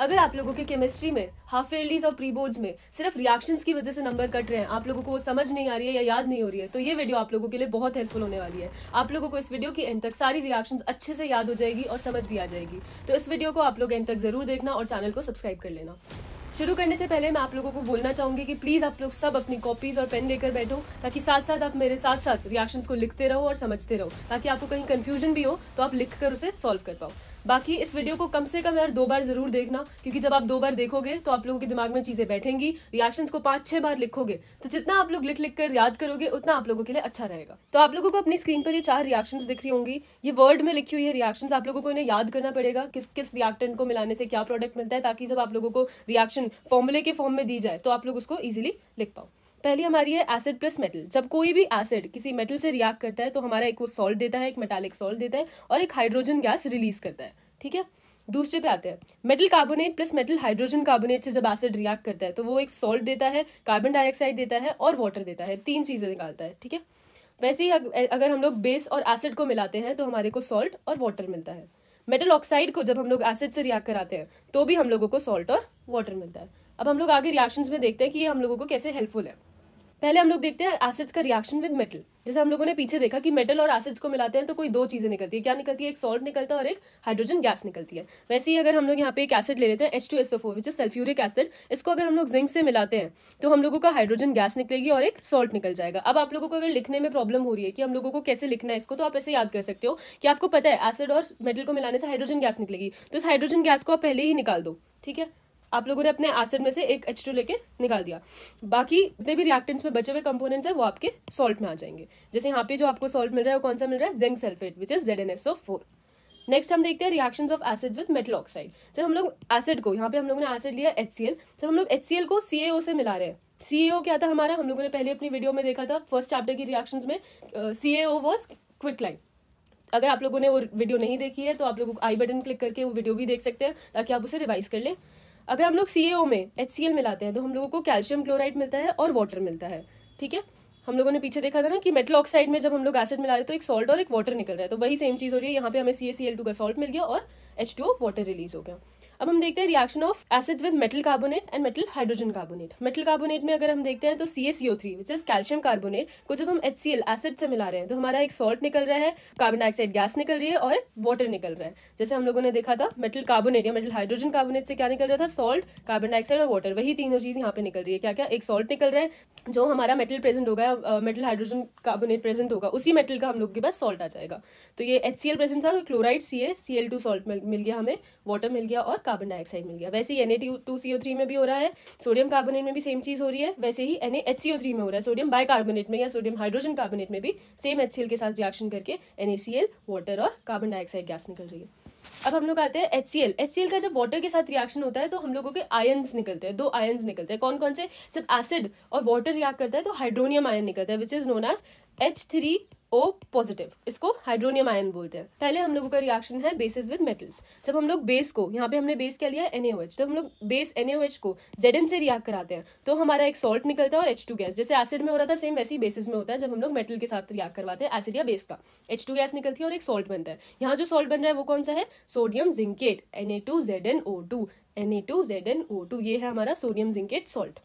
अगर आप लोगों के केमिस्ट्री में हाफ ईयरलीज और प्री बोर्ड में सिर्फ रिएक्शंस की वजह से नंबर कट रहे हैं आप लोगों को वो समझ नहीं आ रही है या याद नहीं हो रही है तो ये वीडियो आप लोगों के लिए बहुत हेल्पफुल होने वाली है आप लोगों को इस वीडियो की एंड तक सारी रिएक्शंस अच्छे से याद हो जाएगी और समझ भी आ जाएगी तो इस वीडियो को आप लोग एंड तक ज़रूर देखना और चैनल को सब्सक्राइब कर लेना शुरू करने से पहले मैं आप लोगों को बोलना चाहूँगी कि प्लीज़ आप लोग सब अपनी कॉपीज़ और पेन लेकर बैठो ताकि साथ साथ आप मेरे साथ साथ रिएक्शंस को लिखते रहो और समझते रहो ताकि आपको कहीं कन्फ्यूजन भी हो तो आप लिख कर उसे सॉल्व कर पाओ बाकी इस वीडियो को कम से कम यार दो बार ज़रूर देखना क्योंकि जब आप दो बार देखोगे तो आप लोगों के दिमाग में चीज़ें बैठेंगी रिएक्शंस को पांच छह बार लिखोगे तो जितना आप लोग लिख लिख कर याद करोगे उतना आप लोगों के लिए अच्छा रहेगा तो आप लोगों को अपनी स्क्रीन पर ये चार रिएक्शन दिख रही होंगी ये वर्ड में लिखी हुई है रिएक्शन आप लोगों को इन्हें याद करना पड़ेगा किस किस रिएक्टेंट को मिलाने से क्या प्रोडक्ट मिलता है ताकि जब आप लोगों को रिएक्शन फॉर्मुले के फॉर्म में दी जाए तो आप लोग उसको ईजिली लिख पाओ पहली हमारी है एसिड प्लस मेटल जब कोई भी एसिड किसी मेटल से रिएक्ट करता है तो हमारा एक वो सॉल्ट देता है एक मेटालिक सॉल्ट देता है और एक हाइड्रोजन गैस रिलीज करता है ठीक है दूसरे पे आते हैं metal carbonate plus metal hydrogen carbonate से जब एसिड रिएक्ट करता है तो वो एक सॉल्ट देता है कार्बन डाइऑक्साइड देता है और वाटर देता है तीन चीज़ें निकालता है ठीक है वैसे ही अगर हम लोग बेस और एसिड को मिलाते हैं तो हमारे को सॉल्ट और वाटर मिलता है मेटल ऑक्साइड को जब हम लोग एसिड से रिएक्ट कराते हैं तो भी हम लोगों को सॉल्ट और वाटर मिलता है अब हम लोग आगे रिएक्शंस में देखते हैं कि ये हम लोगों को कैसे हेल्पफुल है पहले हम लोग देखते हैं एसिड्स का रिएक्शन विद मेटल जैसे हम लोगों ने पीछे देखा कि मेटल और एसिड्स को मिलाते हैं तो कोई दो चीज़ें निकलती है क्या निकलती है एक सॉल्ट निकलता है और एक हाइड्रोजन गैस निकलती है वैसे ही अगर हम लोग यहाँ पे एक एसिड ले लेते हैं H two S O which sulphuric acid इसको अगर हम लोग जिंक से मिलाते हैं तो हम लोगों का हाइड्रोजन गैस निकलेगी और एक सॉल्ट निकल जाएगा अब आप लोगों को अगर लिखने में प्रॉब्लम हो रही है कि हम लोगों को कैसे लिखना है इसको तो आप ऐसे याद कर सकते हो कि आपको पता है एसिड और मेटल को मिलाने से हाइड्रोजन गैस निकलेगी तो इस हाइड्रोजन गैस को आप पहले ही निकाल दो ठीक है आप लोगों ने अपने एसिड में से एक एच टू लेके निकाल दिया बाकी जितने भी रिएक्टेंट्स में बचे हुए कंपोनेंट्स है वो आपके सॉल्ट में आ जाएंगे जैसे यहाँ पे जो आपको सॉल्ट मिल रहा है वो कौन सा मिल रहा है zinc sulphate which is Z N S O four next हम देखते हैं reactions of acids with metal oxide जब हम लोग एसिड को यहाँ पे हम लोगों ने एसिड लिया एच सी एल जब हम लोग एच सी एल को सी ए ओ से मिला रहे हैं सी ए ओ क्या था हमारा हम लोगों ने पहले अपनी वीडियो में देखा था फर्स्ट चैप्टर की रिएक्शन में C A O was quick lime अगर आप लोगों ने वो वीडियो नहीं देखी है तो आप लोग आई बटन क्लिक करके वो वीडियो भी देख सकते हैं ताकि आप उसे रिवाइज कर लें अगर हम लोग सी में एच मिलाते हैं तो हम लोगों को कैल्शियम क्लोराइड मिलता है और वाटर मिलता है ठीक है हम लोगों ने पीछे देखा था ना कि मेटल ऑक्साइड में जब हम लोग एसिड मिला रहे तो एक सॉल्ट और एक वाटर निकल रहा है तो वही सेम चीज़ हो रही है यहाँ पे हमें सी का सॉल्ट मिल गया और एच वाटर रिलीज हो गया अब हम देखते हैं reaction of acids with metal carbonate and metal hydrogen carbonate metal carbonate में अगर हम देखते हैं तो C S three which is calcium carbonate को जब हम एच सी एसिड से मिला रहे हैं तो हमारा एक सॉल्ट निकल रहा है कार्बन डाइऑक्साइड गैस निकल रही है और वाटर निकल रहा है जैसे हम लोगों ने देखा था मेटल कार्बोनेट या मेटल हाइड्रोजन कार्बोनेट से क्या निकल रहा था सॉल्ट कार्बन डाइऑक्साइड और वाटर वही तीनों चीज़ यहाँ पे निकल रही है क्या क्या एक सॉल्ट निकल रहा है जो हमारा मेटल प्रेजेंट होगा मेटल हाइड्रोजन कार्बोनेट प्रेजेंट होगा उसी मेटल का हम लोग के पास सॉल्ट आ जाएगा तो ये एच सी एल प्रेजेंट था तो chloride C A C L two salt मिल गया हमें वाटर मिल गया और कार्बन डाइऑक्साइड मिल गया वैसे ही N A two C O three में भी हो रहा है सोडियम कार्बोनेट में भी सेम चीज़ हो रही है वैसे ही N H C O three में हो रहा है सोडियम कार्बोनेट में या सोडियम हाइड्रोजन कार्बोनेट में भी सेम एच सी एल के साथ रिएक्शन करके N A C L water और कार्बन डाइऑक्साइड गैस निकल रही है अब हम लोग आते हैं H C L H C L का जब वाटर के साथ रिएक्शन होता है तो हम लोगों के आयन्स निकलते हैं दो आयन्स निकलते हैं कौन कौन से जब एसिड और वाटर रिएक्ट करता है तो हाइड्रोनियम आयन निकलता है which is known as H three O positive इसको हाइड्रोनियम आयन बोलते हैं पहले हम लोगों का रिएक्शन है बेसिस विद मेटल्स जब हम लोग बेस को यहाँ पे हमने बेस क्या लिया एन जब हम लोग बेस एन को जेड से रिएक्ट कराते हैं तो हमारा एक सॉल्ट निकलता है और एच गैस जैसे एसिड में हो रहा था सेम वैसे ही बेसिस में होता है जब हम लोग मेटल के साथ रिएक्ट करवाते हैं एसिड या बेस का एच गैस निकलती है और एक सॉल्ट बनता है यहाँ जो सॉल्ट बन रहा है वो कौन सा है sodium zincate N A two Z N O two N A two Z N O two ये है हमारा सोडियम जिंकेट सॉल्ट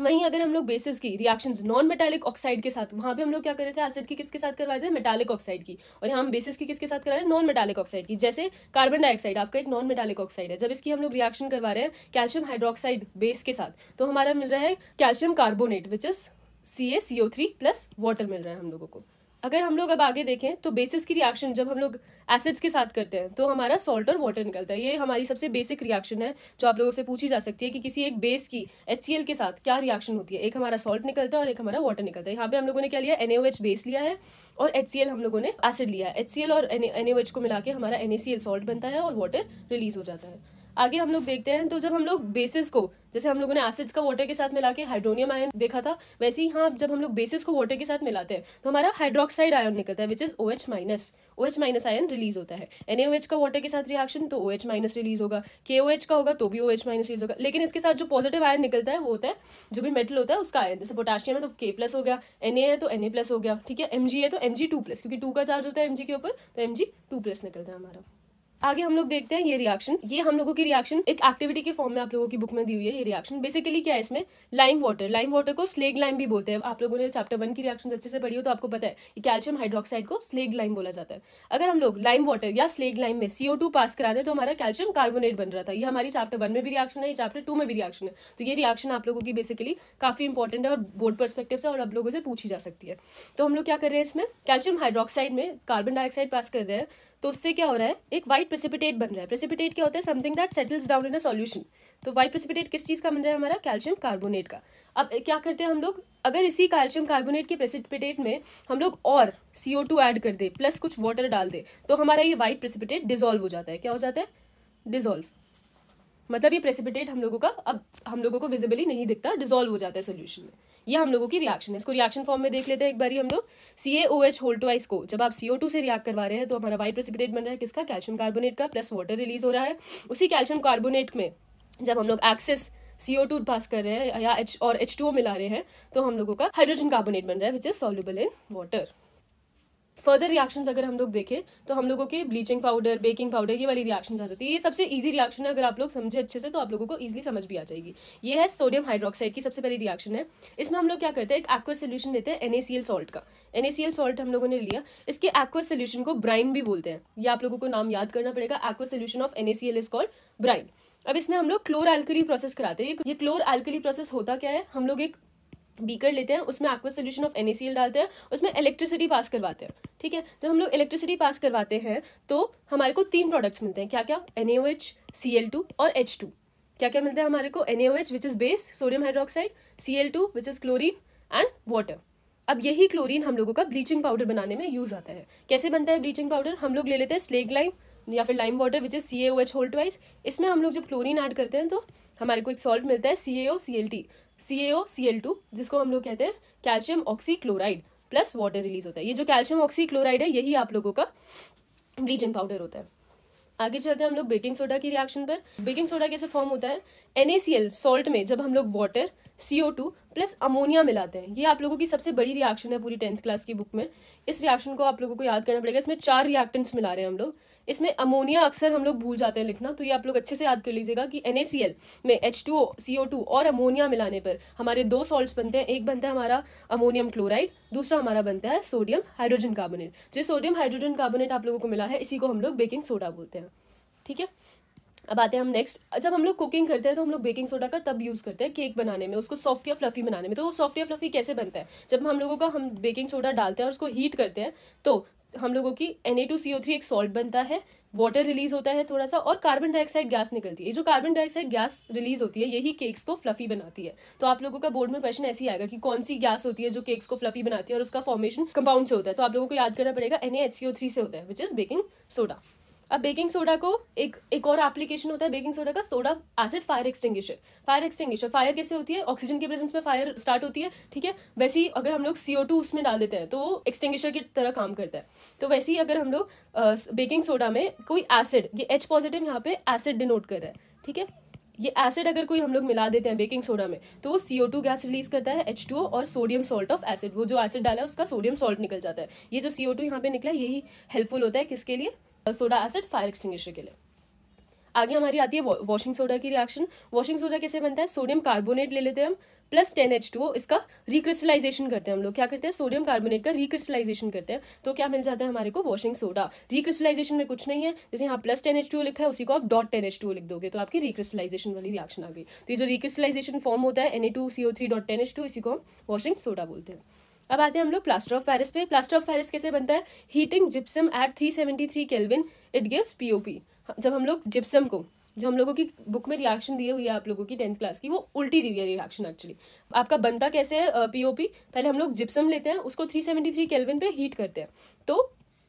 वहीं अगर हम लोग बेसिस की रिएक्शन नॉन मेटालिक ऑक्साइड के साथ वहाँ पे हम लोग क्या कर रहे थे एसिड की किसके साथ करवा रहे थे मेटालिक ऑक्साइड की और यहाँ हम बेसिस की किसके साथ करा रहे हैं नॉन मेटालिक ऑक्साइड की जैसे कार्बन डाइऑक्साइड आपका एक नॉन मेटालिक ऑक्साइड है जब इसकी हम लोग रिएक्शन करवा रहे हैं कैल्शियम हाइड्रोक्साइड बेस के साथ तो हमारा मिल रहा है calcium carbonate which is C A C O three plus water मिल रहा है हम लोगों को अगर हम लोग अब आगे देखें तो बेसिस की रिएक्शन जब हम लोग एसिड्स के साथ करते हैं तो हमारा सॉल्ट और वाटर निकलता है ये हमारी सबसे बेसिक रिएक्शन है जो आप लोगों से पूछी जा सकती है कि किसी एक बेस की एच के साथ क्या रिएक्शन होती है एक हमारा सॉल्ट निकलता है और एक हमारा वाटर निकलता है यहाँ पे हम लोगों ने क्या लिया एन बेस लिया है और एच हम लोगों ने एसिड लिया है एच और एन को मिला के हमारा एन सॉल्ट बनता है और वाटर रिलीज हो जाता है आगे हम लोग देखते हैं तो जब हम लोग बेसिस को जैसे हम लोगों ने एसिड्स का वाटर के साथ मिला के हाइड्रोनियम आयन देखा था वैसे ही हाँ जब हम लोग बेसिस को वाटर के साथ मिलाते हैं तो हमारा हाइड्रोक्साइड आयन निकलता है which is O H minus O H minus ion release होता है एन एच का वाटर के साथ रिएक्शन तो ओ एच माइनस रिलीज होगा के ओ एच का होगा तो भी ओ एच माइनस रिलीज होगा लेकिन इसके साथ जो पॉजिटिव आयन निकलता है वो होता है जो भी मेटल होता है उसका आयन जैसे पोटाशियम है तो के प्लस हो गया एन ए है तो एन ए प्लस हो गया ठीक है एम जी है तो एम जी टू प्लस क्योंकि टू का चार्ज होता है एम जी के ऊपर तो एम जी टू प्लस निकलता है हमारा आगे हम लोग देखते हैं ये रिएक्शन ये हम लोगों की रिएक्शन एक एक्टिविटी के फॉर्म में आप लोगों की बुक में दी हुई है ये रिएक्शन बेसिकली क्या है इसमें लाइम वाटर लाइम वाटर को स्लेग लाइम भी बोलते हैं आप लोगों ने चैप्टर वन की रिएक्शन अच्छे से पढ़ी हो तो आपको पता है कि कैल्शियम हाइड्रोक्साइड को स्लेग लाइम बोला जाता है अगर हम लोग लाइम वाटर या स्लेग लाइम में सीओ टू पास करा दे तो हमारा कैल्शियम कार्बोनेट बन रहा था ये हमारी चैप्टर वन में भी रिएक्शन है चैप्टर टू में भी रिएक्शन है तो ये रिएक्शन आप लोगों की बेसिकली काफी इंपॉर्टेंट है और बोर्ड परस्पेक्टिव से और आप लोगों से पूछी जा सकती है तो हम लोग क्या कर रहे हैं इसमें कैल्शियम हाइड्रोक्साइड में कार्बन डाइऑक्साइड पास कर रहे हैं तो उससे क्या हो रहा है एक वाइट प्रेसिपिटेट बन रहा है प्रेसिपिटेट क्या होता है something that settles down in a solution तो वाइट प्रेसिपिटेट किस चीज़ का बन रहा है हमारा कैल्शियम कार्बोनेट का अब क्या करते हैं हम लोग अगर इसी कैल्शियम कार्बोनेट के प्रेसिपिटेट में हम लोग और सी ओ टू ऐड कर दे प्लस कुछ वाटर डाल दे तो हमारा ये वाइट प्रेसिपिटेट डिजोल्व हो जाता है क्या हो जाता है डिजोल्व मतलब ये प्रेसिपिटेट हम लोगों का अब हम लोगों को विजिबली नहीं दिखता डिजोल्व हो जाता है सोल्यूशन में ये हम लोगों की रिएक्शन है इसको रिएक्शन फॉर्म में देख लेते हैं एक बार हम लोग C A O H two आइस को जब आप सीओ टू से रिएक्ट करवा रहे हैं तो हमारा वाइट प्रेसिपिटेट बन रहा है किसका कैल्शियम कार्बोनेट का प्लस वाटर रिलीज हो रहा है उसी कैल्शियम कार्बोनेट में जब हम लोग एक्सेस सी ओ टू पास कर रहे हैं या एच और एच टू ओ मिला रहे हैं तो हम लोगों का हाइड्रोजन कार्बोनेट बन रहा है which is soluble in water further reaction अगर हम लोग देखें तो हम लोगों के ब्लीचिंग पाउडर बेकिंग पाउडर ये वाली रिएक्शन आ जाती है ये सबसे ईजी रिएक्शन है अगर आप लोग समझे अच्छे से तो आप लोगों को ईजिली समझ भी आ जाएगी ये है सोडियम हाइड्रोक्साइड की सबसे पहली रिएक्शन है इसमें हम लोग क्या करते हैं एक एक्वा सोल्यूशन लेते हैं एनएसीएल सॉल्ट का एनएसीएल सॉल्ट हम लोगों ने लिया इसके एक्वा सोल्यूशन को ब्राइन भी बोलते हैं ये आप लोगों को नाम याद करना पड़ेगा aqua solution of NaCl is called brine अब इसमें हम लोग क्लोर एल्कली प्रोसेस कराते हैं ये क्लोर एल्कली प्रोसेस होता क्या है हम लोग एक बीकर लेते हैं उसमें एक्वा सोल्यूशन ऑफ एन डालते हैं उसमें इलेक्ट्रिसिटी पास करवाते हैं ठीक है जब हम लोग इलेक्ट्रिसिटी पास करवाते हैं तो हमारे को तीन प्रोडक्ट्स मिलते हैं क्या क्या N A H C L two और एच टू क्या क्या मिलता है हमारे को N H which is base sodium hydroxide C L two which is chlorine and water अब यही क्लोरीन हम लोगों का ब्लीचिंग पाउडर बनाने में यूज़ आता है कैसे बनता है ब्लीचिंग पाउडर हम लोग ले लेते हैं स्लेग लाइन या फिर lime water which is C H hold wise इसमें हम लोग जब क्लोरीन ऐड करते हैं तो हमारे को एक सॉल्ट मिलता है C A O C L T C A O C L two जिसको हम लोग कहते हैं calcium oxychloride plus water release होता है ये जो कैल्शियम ऑक्सी क्लोराइड है यही आप लोगों का ब्लीचिंग पाउडर होता है आगे चलते हैं हम लोग बेकिंग सोडा की रिएक्शन पर बेकिंग सोडा कैसे फॉर्म होता है एन सॉल्ट में जब हम लोग वाटर सी प्लस अमोनिया मिलाते हैं ये आप लोगों की सबसे बड़ी रिएक्शन है पूरी टेंथ क्लास की बुक में इस रिएक्शन को आप लोगों को याद करना पड़ेगा इसमें चार रिएक्टेंट्स मिला रहे हैं हम लोग इसमें अमोनिया अक्सर हम लोग भूल जाते हैं लिखना तो ये आप लोग अच्छे से याद कर लीजिएगा कि एन में एच टू और अमोनिया मिलाने पर हमारे दो सॉल्ट बनते हैं एक बनता है हमारा अमोनियम क्लोराइड दूसरा हमारा बनता है सोडियम हाइड्रोजन कार्बोनेट जो सोडियम हाइड्रोजन कार्बोनेट आप लोगों को मिला है इसी को हम लोग बेकिंग सोडा बोलते हैं ठीक है अब आते हैं हम नेक्स्ट जब हम लोग कुकिंग करते हैं तो हम लोग बेकिंग सोडा का तब यूज़ करते हैं केक बनाने में उसको सॉफ्ट या फ्लफी बनाने में तो वो सॉफ्ट या फ्लफी कैसे बनता है जब हम लोगों का हम बेकिंग सोडा डालते हैं और उसको हीट करते हैं तो हम लोगों की N A two C O three एक सॉल्ट बनता है वाटर रिलीज होता है थोड़ा सा और कार्बन डाइऑक्साइड गैस निकलती है ये जो कार्बन डाइऑक्साइड गैस रिलीज होती है यही केक्स को फ्लफी बनाती है तो आप लोगों का बोर्ड में क्वेश्चन ऐसे ही आएगा कि कौन सी गैस होती है जो केक्स को फ्लफी बनाती है और उसका फॉर्मेशन कंपाउंड से होता है तो आप लोगों को याद करना पड़ेगा N A H C O three से होता है विच इज बेकिंग सोडा अब बेकिंग सोडा को एक एक और एप्लीकेशन होता है बेकिंग सोडा का soda acid fire extinguisher fire extinguisher fire कैसे होती है ऑक्सीजन के प्रेजेंस में फायर स्टार्ट होती है ठीक है वैसे ही अगर हम लोग सी उसमें डाल देते हैं तो वो एक्सटिंग्विशर की तरह काम करता है तो वैसे ही अगर हम लोग बेकिंग सोडा में कोई एसिड ये एच पॉजिटिव यहाँ पे एसिड डिनोट कर रहा है ठीक है ये एसिड अगर कोई हम लोग मिला देते हैं बेकिंग सोडा में तो वो सी गैस रिलीज करता है एच टू और सोडियम सॉल्ट ऑफ एसिड वो जो एसिड डाला है उसका सोडियम सॉल्ट निकल जाता है ये जो सी ओ यहाँ पे निकला है यही हेल्पफुल होता है किसके लिए सोडा एसिड फायर एक्सटिंग्विशर के लिए आगे हमारी आती है वॉशिंग सोडा की रिएक्शन वॉशिंग सोडा कैसे बनता है सोडियम कार्बोनेट ले लेते हैं हम प्लस टेन एच टू इसका रिक्रिस्टलाइजेशन करते हैं हम लोग क्या करते हैं सोडियम कार्बोनेट का रिक्रिस्टलाइजेशन करते हैं तो क्या मिल जाता है हमारे को वॉशिंग सोडा रिक्रिस्टलाइजेशन में कुछ नहीं है जैसे यहाँ प्लस टेन एच टू लिखा है उसी को आप डॉट टेन एच टू लिख दोगे तो आपकी रिक्रिस्टलाइजेशन वाली रिएक्शन आ गई तो ये जो रिक्रिस्टलाइजेशन फॉर्म होता है N A two C O three dot ten H two इसी को हम वॉशिंग सोडा बोलते हैं अब आते हैं हम लोग प्लास्टर ऑफ पैरिस पे प्लास्टर ऑफ पैरिस कैसे बनता है heating gypsum at three seventy three kelvin it gives POP जब हम लोग जिप्सम को जो हम लोगों की बुक में रिएक्शन दी हुई है आप लोगों की टेंथ क्लास की वो उल्टी दी हुई है रिएक्शन एक्चुअली आपका बनता कैसे है पीओपी पहले हम लोग जिप्सम लेते हैं उसको थ्री सेवेंटी थ्री केलविन पे हीट करते हैं तो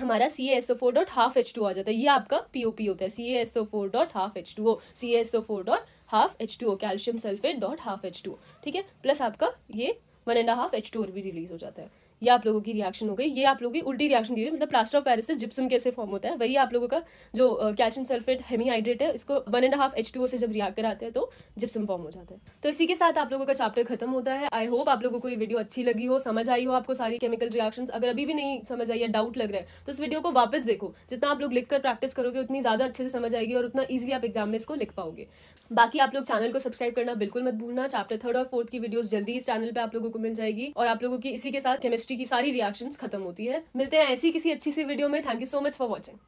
हमारा C S O four dot half H two आ जाता है ये आपका पी ओ पी होता है C S O four dot half H two O C S O four dot half H two O calcium sulphate dot half H two O ठीक है plus आपका ये one and half H two और भी release हो जाता है ये आप लोगों की रिएक्शन हो गई ये आप लोगों की उल्टी रिएक्शन दी हुई मतलब प्लास्टर ऑफ पैरिस से जिप्सम कैसे फॉर्म होता है वही आप लोगों का जो कैल्शियम सल्फेट हेमीहाइड्रेट है इसको one and half H two O से जब रिएक्ट कराते हैं तो जिप्सम फॉर्म हो जाता है तो इसी के साथ आप लोगों का चैप्टर खत्म होता है आई होप आप लोगों को ये वीडियो अच्छी लगी हो समझ आई हो आपको सारी केमिकल रिएक्शन अगर अभी भी नहीं समझ आई या डाउट लग रहा है तो इस वीडियो को वापस देखो जितना आप लोग लिख कर प्रैक्टिस करोगे उतनी ज़्यादा अच्छे से समझ आएगी और उतना ईजिली आप एग्जाम में इसको लिख पाओगे बाकी आप लोग चैनल को सब्सक्राइब करना बिल्कुल मत भूलना चैप्टर थर्ड और फोर्थ की वीडियो जल्दी इस चैनल पर आप लोगों को मिल जाएगी और आप लोगों की इसी के साथ केमिस्ट्री की सारी रिएक्शंस खत्म होती है मिलते हैं ऐसी किसी अच्छी सी वीडियो में thank you so much for watching